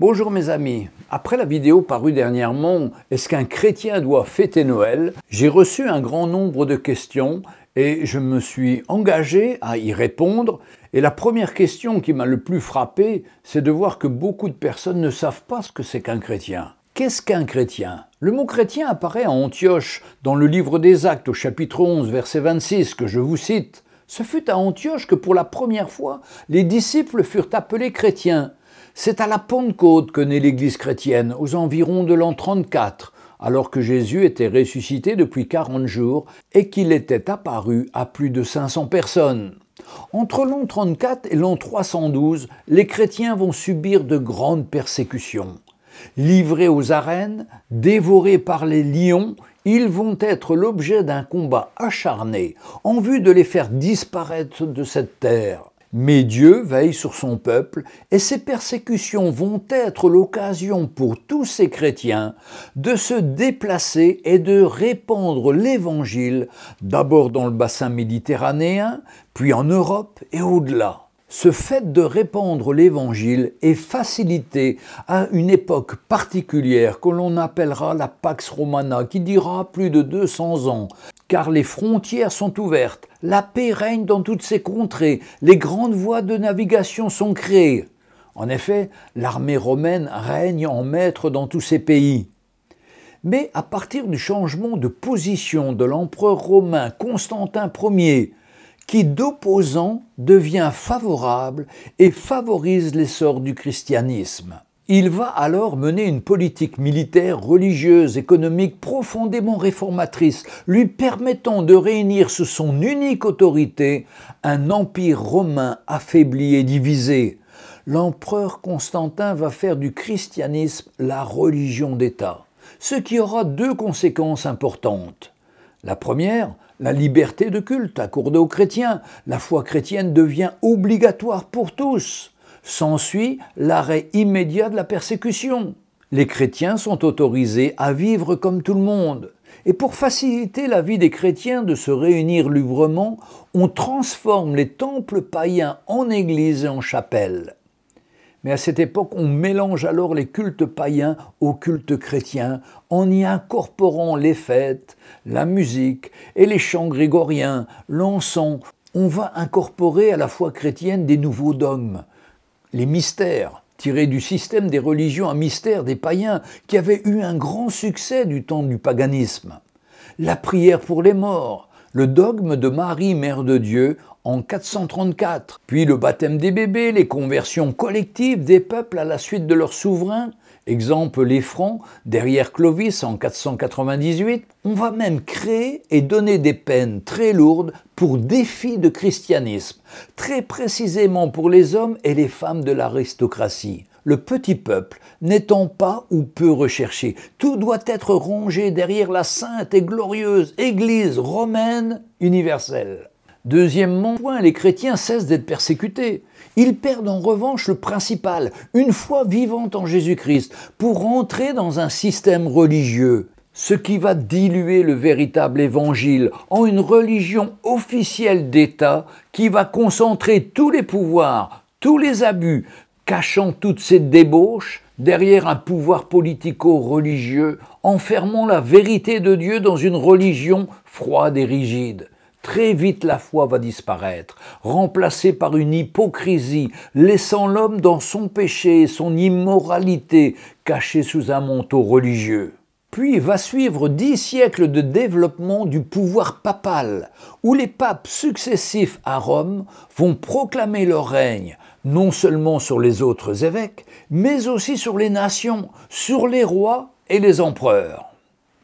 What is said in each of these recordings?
Bonjour mes amis, après la vidéo parue dernièrement Est-ce qu'un chrétien doit fêter Noël J'ai reçu un grand nombre de questions et je me suis engagé à y répondre. Et la première question qui m'a le plus frappé, c'est de voir que beaucoup de personnes ne savent pas ce que c'est qu'un chrétien. Qu'est-ce qu'un chrétien Le mot chrétien apparaît à Antioche dans le livre des Actes au chapitre 11 verset 26 que je vous cite. Ce fut à Antioche que pour la première fois les disciples furent appelés chrétiens c'est à la Pentecôte que naît l'Église chrétienne, aux environs de l'an 34, alors que Jésus était ressuscité depuis 40 jours et qu'il était apparu à plus de 500 personnes. Entre l'an 34 et l'an 312, les chrétiens vont subir de grandes persécutions. Livrés aux arènes, dévorés par les lions, ils vont être l'objet d'un combat acharné en vue de les faire disparaître de cette terre. Mais Dieu veille sur son peuple et ses persécutions vont être l'occasion pour tous ces chrétiens de se déplacer et de répandre l'Évangile d'abord dans le bassin méditerranéen, puis en Europe et au-delà. Ce fait de répandre l'Évangile est facilité à une époque particulière que l'on appellera la Pax Romana, qui dira plus de 200 ans, car les frontières sont ouvertes, la paix règne dans toutes ces contrées, les grandes voies de navigation sont créées. En effet, l'armée romaine règne en maître dans tous ces pays. Mais à partir du changement de position de l'empereur romain Constantin Ier, qui d'opposant devient favorable et favorise l'essor du christianisme. Il va alors mener une politique militaire, religieuse, économique profondément réformatrice, lui permettant de réunir sous son unique autorité un empire romain affaibli et divisé. L'empereur Constantin va faire du christianisme la religion d'État, ce qui aura deux conséquences importantes. La première, la liberté de culte accordée aux chrétiens. La foi chrétienne devient obligatoire pour tous. S'ensuit l'arrêt immédiat de la persécution. Les chrétiens sont autorisés à vivre comme tout le monde. Et pour faciliter la vie des chrétiens de se réunir librement, on transforme les temples païens en églises et en chapelles. Mais à cette époque, on mélange alors les cultes païens aux cultes chrétiens en y incorporant les fêtes, la musique et les chants grégoriens, l'encens. On va incorporer à la foi chrétienne des nouveaux dogmes, les mystères, tirés du système des religions à mystère des païens, qui avaient eu un grand succès du temps du paganisme. La prière pour les morts, le dogme de Marie, Mère de Dieu, en 434, puis le baptême des bébés, les conversions collectives des peuples à la suite de leur souverain. Exemple, les Francs, derrière Clovis en 498, on va même créer et donner des peines très lourdes pour défi de christianisme, très précisément pour les hommes et les femmes de l'aristocratie le petit peuple, n'étant pas ou peu recherché. Tout doit être rongé derrière la sainte et glorieuse Église romaine universelle. Deuxièmement, point, les chrétiens cessent d'être persécutés. Ils perdent en revanche le principal, une foi vivante en Jésus-Christ, pour entrer dans un système religieux, ce qui va diluer le véritable évangile en une religion officielle d'État qui va concentrer tous les pouvoirs, tous les abus, cachant toutes ces débauches derrière un pouvoir politico-religieux, enfermant la vérité de Dieu dans une religion froide et rigide. Très vite la foi va disparaître, remplacée par une hypocrisie, laissant l'homme dans son péché et son immoralité, caché sous un manteau religieux. Puis va suivre dix siècles de développement du pouvoir papal, où les papes successifs à Rome vont proclamer leur règne, non seulement sur les autres évêques, mais aussi sur les nations, sur les rois et les empereurs.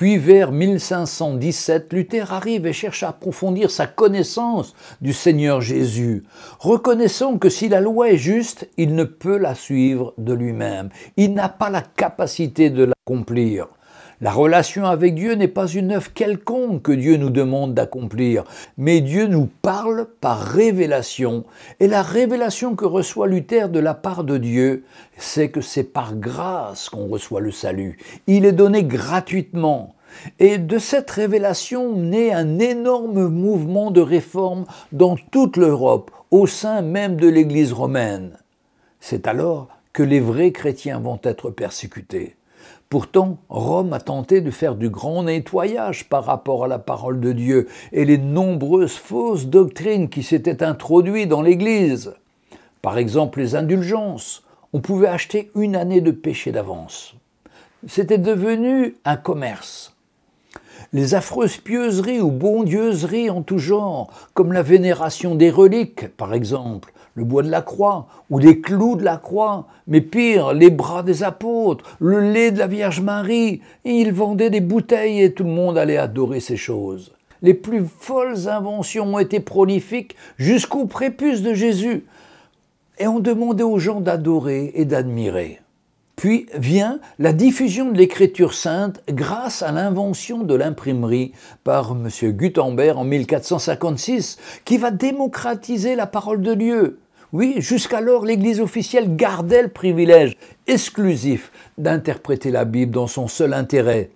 Puis vers 1517, Luther arrive et cherche à approfondir sa connaissance du Seigneur Jésus, reconnaissant que si la loi est juste, il ne peut la suivre de lui-même, il n'a pas la capacité de l'accomplir. La relation avec Dieu n'est pas une œuvre quelconque que Dieu nous demande d'accomplir, mais Dieu nous parle par révélation. Et la révélation que reçoit Luther de la part de Dieu, c'est que c'est par grâce qu'on reçoit le salut. Il est donné gratuitement. Et de cette révélation naît un énorme mouvement de réforme dans toute l'Europe, au sein même de l'Église romaine. C'est alors que les vrais chrétiens vont être persécutés. Pourtant, Rome a tenté de faire du grand nettoyage par rapport à la parole de Dieu et les nombreuses fausses doctrines qui s'étaient introduites dans l'Église. Par exemple, les indulgences. On pouvait acheter une année de péché d'avance. C'était devenu un commerce. Les affreuses pieuseries ou bondieuseries en tout genre, comme la vénération des reliques, par exemple, le bois de la croix ou les clous de la croix, mais pire, les bras des apôtres, le lait de la Vierge Marie. Et ils vendaient des bouteilles et tout le monde allait adorer ces choses. Les plus folles inventions ont été prolifiques jusqu'au prépuce de Jésus. Et on demandé aux gens d'adorer et d'admirer. Puis vient la diffusion de l'écriture sainte grâce à l'invention de l'imprimerie par M. Gutenberg en 1456, qui va démocratiser la parole de Dieu. Oui, jusqu'alors, l'Église officielle gardait le privilège exclusif d'interpréter la Bible dans son seul intérêt,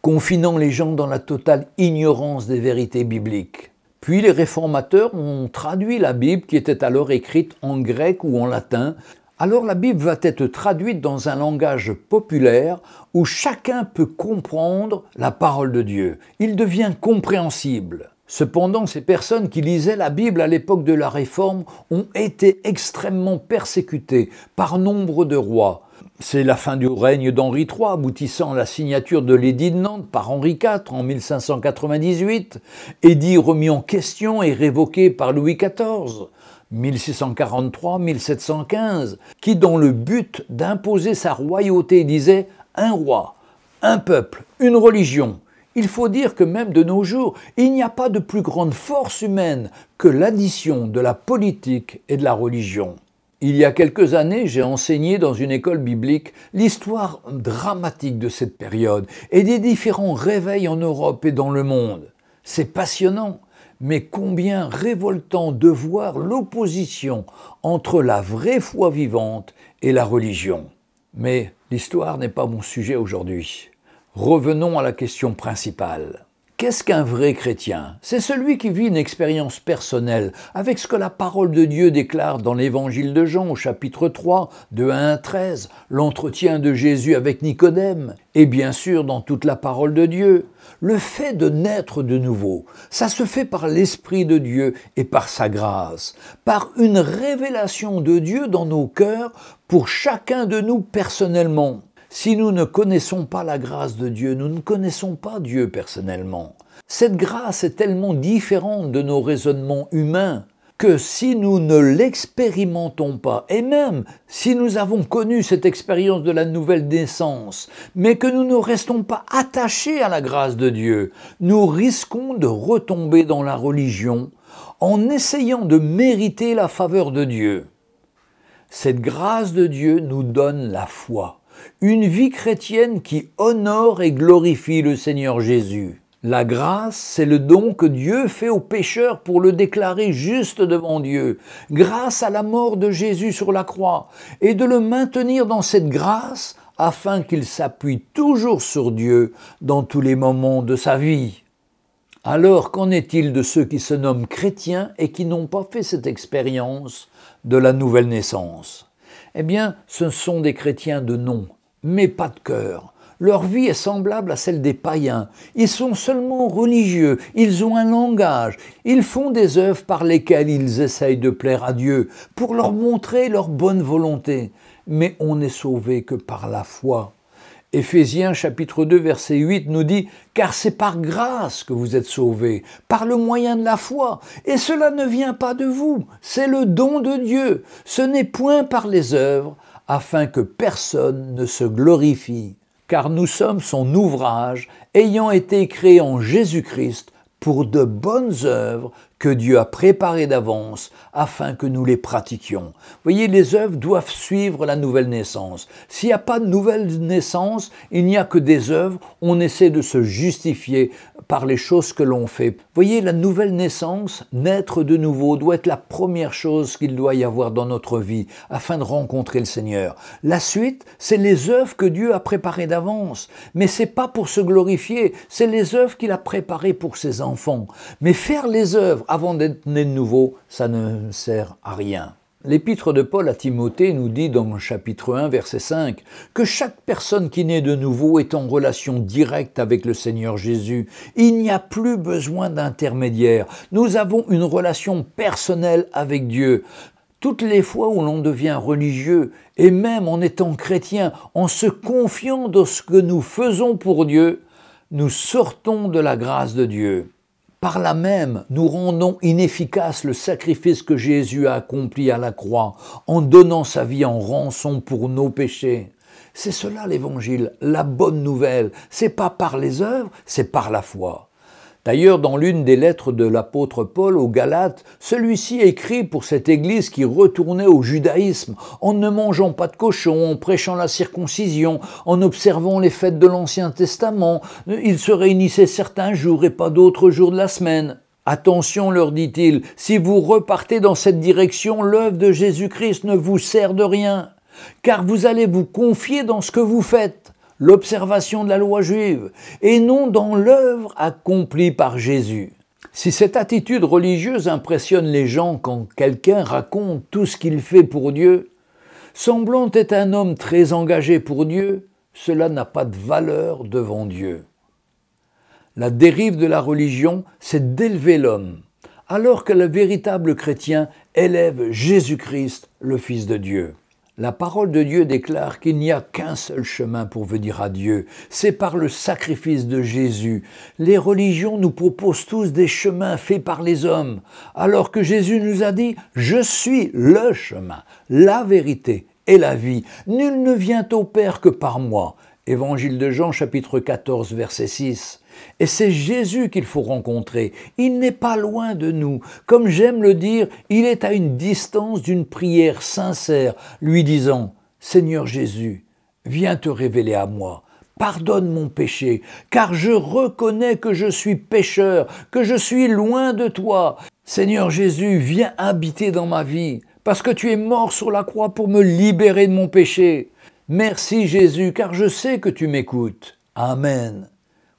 confinant les gens dans la totale ignorance des vérités bibliques. Puis les réformateurs ont traduit la Bible qui était alors écrite en grec ou en latin. Alors la Bible va être traduite dans un langage populaire où chacun peut comprendre la parole de Dieu. Il devient compréhensible. Cependant, ces personnes qui lisaient la Bible à l'époque de la Réforme ont été extrêmement persécutées par nombre de rois. C'est la fin du règne d'Henri III, aboutissant à la signature de l'édit de Nantes par Henri IV en 1598, édit remis en question et révoqué par Louis XIV. 1643-1715, qui dans le but d'imposer sa royauté disait un roi, un peuple, une religion, il faut dire que même de nos jours, il n'y a pas de plus grande force humaine que l'addition de la politique et de la religion. Il y a quelques années, j'ai enseigné dans une école biblique l'histoire dramatique de cette période et des différents réveils en Europe et dans le monde. C'est passionnant, mais combien révoltant de voir l'opposition entre la vraie foi vivante et la religion. Mais l'histoire n'est pas mon sujet aujourd'hui. Revenons à la question principale. Qu'est-ce qu'un vrai chrétien C'est celui qui vit une expérience personnelle avec ce que la parole de Dieu déclare dans l'évangile de Jean au chapitre 3 de 1 à 13, l'entretien de Jésus avec Nicodème et bien sûr dans toute la parole de Dieu. Le fait de naître de nouveau, ça se fait par l'Esprit de Dieu et par sa grâce, par une révélation de Dieu dans nos cœurs pour chacun de nous personnellement. Si nous ne connaissons pas la grâce de Dieu, nous ne connaissons pas Dieu personnellement. Cette grâce est tellement différente de nos raisonnements humains que si nous ne l'expérimentons pas, et même si nous avons connu cette expérience de la nouvelle naissance, mais que nous ne restons pas attachés à la grâce de Dieu, nous risquons de retomber dans la religion en essayant de mériter la faveur de Dieu. Cette grâce de Dieu nous donne la foi une vie chrétienne qui honore et glorifie le Seigneur Jésus. La grâce, c'est le don que Dieu fait au pécheur pour le déclarer juste devant Dieu, grâce à la mort de Jésus sur la croix, et de le maintenir dans cette grâce afin qu'il s'appuie toujours sur Dieu dans tous les moments de sa vie. Alors qu'en est-il de ceux qui se nomment chrétiens et qui n'ont pas fait cette expérience de la nouvelle naissance eh bien, ce sont des chrétiens de nom, mais pas de cœur. Leur vie est semblable à celle des païens. Ils sont seulement religieux, ils ont un langage, ils font des œuvres par lesquelles ils essayent de plaire à Dieu, pour leur montrer leur bonne volonté. Mais on n'est sauvé que par la foi. Éphésiens chapitre 2 verset 8 nous dit Car c'est par grâce que vous êtes sauvés, par le moyen de la foi, et cela ne vient pas de vous, c'est le don de Dieu, ce n'est point par les œuvres, afin que personne ne se glorifie, car nous sommes son ouvrage, ayant été créé en Jésus-Christ pour de bonnes œuvres que Dieu a préparé d'avance afin que nous les pratiquions. Vous Voyez, les œuvres doivent suivre la nouvelle naissance. S'il n'y a pas de nouvelle naissance, il n'y a que des œuvres. On essaie de se justifier par les choses que l'on fait. Vous Voyez, la nouvelle naissance, naître de nouveau, doit être la première chose qu'il doit y avoir dans notre vie afin de rencontrer le Seigneur. La suite, c'est les œuvres que Dieu a préparées d'avance. Mais c'est pas pour se glorifier, c'est les œuvres qu'il a préparées pour ses enfants. Mais faire les œuvres avant d'être né de nouveau, ça ne sert à rien. L'épître de Paul à Timothée nous dit dans le chapitre 1 verset 5 que chaque personne qui naît de nouveau est en relation directe avec le Seigneur Jésus. Il n'y a plus besoin d'intermédiaire. Nous avons une relation personnelle avec Dieu. Toutes les fois où l'on devient religieux, et même en étant chrétien, en se confiant dans ce que nous faisons pour Dieu, nous sortons de la grâce de Dieu. Par là même, nous rendons inefficace le sacrifice que Jésus a accompli à la croix en donnant sa vie en rançon pour nos péchés. C'est cela l'évangile, la bonne nouvelle. C'est pas par les œuvres, c'est par la foi. D'ailleurs, dans l'une des lettres de l'apôtre Paul aux Galates, celui-ci écrit pour cette Église qui retournait au judaïsme, en ne mangeant pas de cochon, en prêchant la circoncision, en observant les fêtes de l'Ancien Testament, ils se réunissaient certains jours et pas d'autres jours de la semaine. Attention, leur dit-il, si vous repartez dans cette direction, l'œuvre de Jésus-Christ ne vous sert de rien, car vous allez vous confier dans ce que vous faites l'observation de la loi juive, et non dans l'œuvre accomplie par Jésus. Si cette attitude religieuse impressionne les gens quand quelqu'un raconte tout ce qu'il fait pour Dieu, semblant être un homme très engagé pour Dieu, cela n'a pas de valeur devant Dieu. La dérive de la religion, c'est d'élever l'homme, alors que le véritable chrétien élève Jésus-Christ, le Fils de Dieu. La parole de Dieu déclare qu'il n'y a qu'un seul chemin pour venir à Dieu, c'est par le sacrifice de Jésus. Les religions nous proposent tous des chemins faits par les hommes, alors que Jésus nous a dit ⁇ Je suis le chemin, la vérité et la vie. Nul ne vient au Père que par moi. ⁇ Évangile de Jean chapitre 14 verset 6. Et c'est Jésus qu'il faut rencontrer. Il n'est pas loin de nous. Comme j'aime le dire, il est à une distance d'une prière sincère, lui disant, Seigneur Jésus, viens te révéler à moi. Pardonne mon péché, car je reconnais que je suis pécheur, que je suis loin de toi. Seigneur Jésus, viens habiter dans ma vie, parce que tu es mort sur la croix pour me libérer de mon péché. Merci Jésus, car je sais que tu m'écoutes. Amen.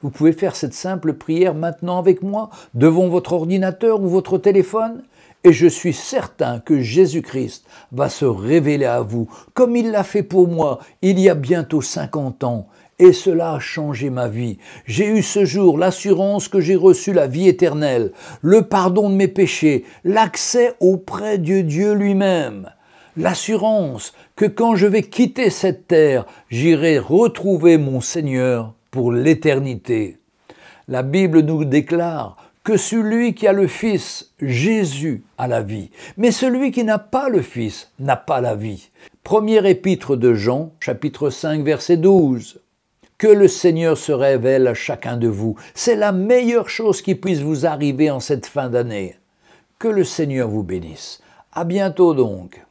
Vous pouvez faire cette simple prière maintenant avec moi, devant votre ordinateur ou votre téléphone, et je suis certain que Jésus-Christ va se révéler à vous, comme il l'a fait pour moi il y a bientôt 50 ans. Et cela a changé ma vie. J'ai eu ce jour l'assurance que j'ai reçu la vie éternelle, le pardon de mes péchés, l'accès auprès de Dieu lui-même l'assurance que quand je vais quitter cette terre, j'irai retrouver mon Seigneur pour l'éternité. La Bible nous déclare que celui qui a le Fils, Jésus, a la vie, mais celui qui n'a pas le Fils n'a pas la vie. Premier épître de Jean, chapitre 5, verset 12. Que le Seigneur se révèle à chacun de vous, c'est la meilleure chose qui puisse vous arriver en cette fin d'année. Que le Seigneur vous bénisse. À bientôt donc.